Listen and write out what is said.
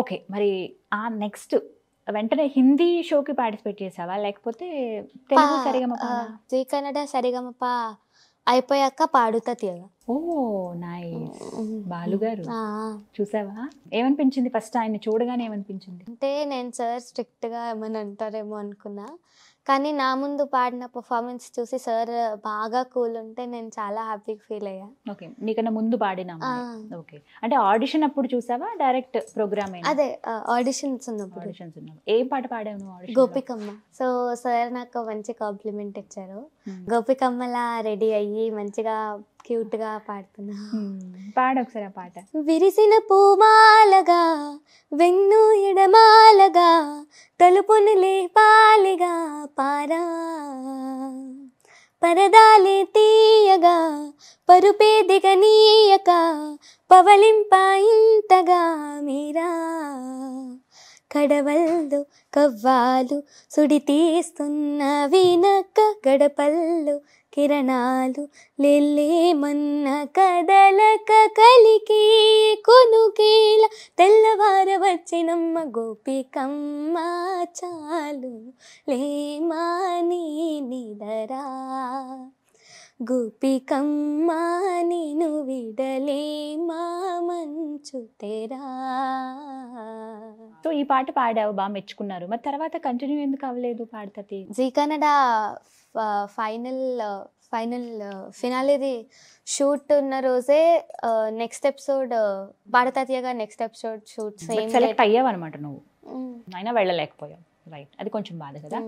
okay మరి ఆ next వెంటనే హిందీ షోకి పార్టిసిపేట్ చేసావా లేకపోతే తెలుగు సరిగమప జీ కన్నడ సరిగమప అయిపోయాక పాడుతా తీయగా ఓ నైస్ బాలుగారు చూసావా ఏమనిపించింది ఫస్ట్ ఆయన చూడగానే ఏమనిపించింది అంటే నేను సార్ స్ట్రిక్ట్గా ఏమని అంటారేమో అనుకున్నా కానీ నా ముందు పాడిన పర్ఫార్మెన్స్ చూసి సార్ బాగా కూల్ ఉంటే నేను చాలా హ్యాపీగా ఫీల్ అయ్యా ఓకే నీకన్నా ముందు పాడినా ఓకే అంటే ఆడిషన్ అప్పుడు చూసావా డైరెక్ట్ ప్రోగ్రామ్ అదే ఆడిషన్స్ ఉన్నప్పుడు ఆడిషన్స్ పాట పాడావు నువ్వు గోపికమ్మ సో సార్ నాకు మంచి కాంప్లిమెంట్ ఇచ్చారు గోపికమ్మలా రెడీ అయ్యి మంచిగా క్యూట్ గా పాడుతున్నా పాడు ఒకసారి ఆ పాట విరిసిన పూమాలగా వెన్ను ఎడమాలగా తలుపును లేపాలిగా పారా పరదాలే తీయగా పరుపే దిగనీయక పవలింప ఇంతగా మీరా కడవల్దు కవ్వాలు సుడి తీస్తున్న వినక గడపల్లు కిరణాలు మన్న కదలక కలికి కొనుకేల తెల్లవార వచ్చినమ్మ గోపికమ్మ చాలు లేమా నీ నిదరా గోపికమ్మ నేను మా మంచు తెరా సో ఈ పాట పాడావు బాగా మెచ్చుకున్నారు మరి తర్వాత కంటిన్యూ ఎందుకు అవ్వలేదు పాడతది జీ కన్నడ ఫైనల్ ఫైనల్ ఫినాలిది షూట్ ఉన్న రోజే నెక్స్ట్ ఎపిసోడ్ భారతీయగా నెక్స్ట్ ఎపిసోడ్ షూట్ సెలెక్ట్ అయ్యావు అనమాట నువ్వు అయినా వెళ్ళలేకపోయావు రైట్ అది కొంచెం బాధ కదా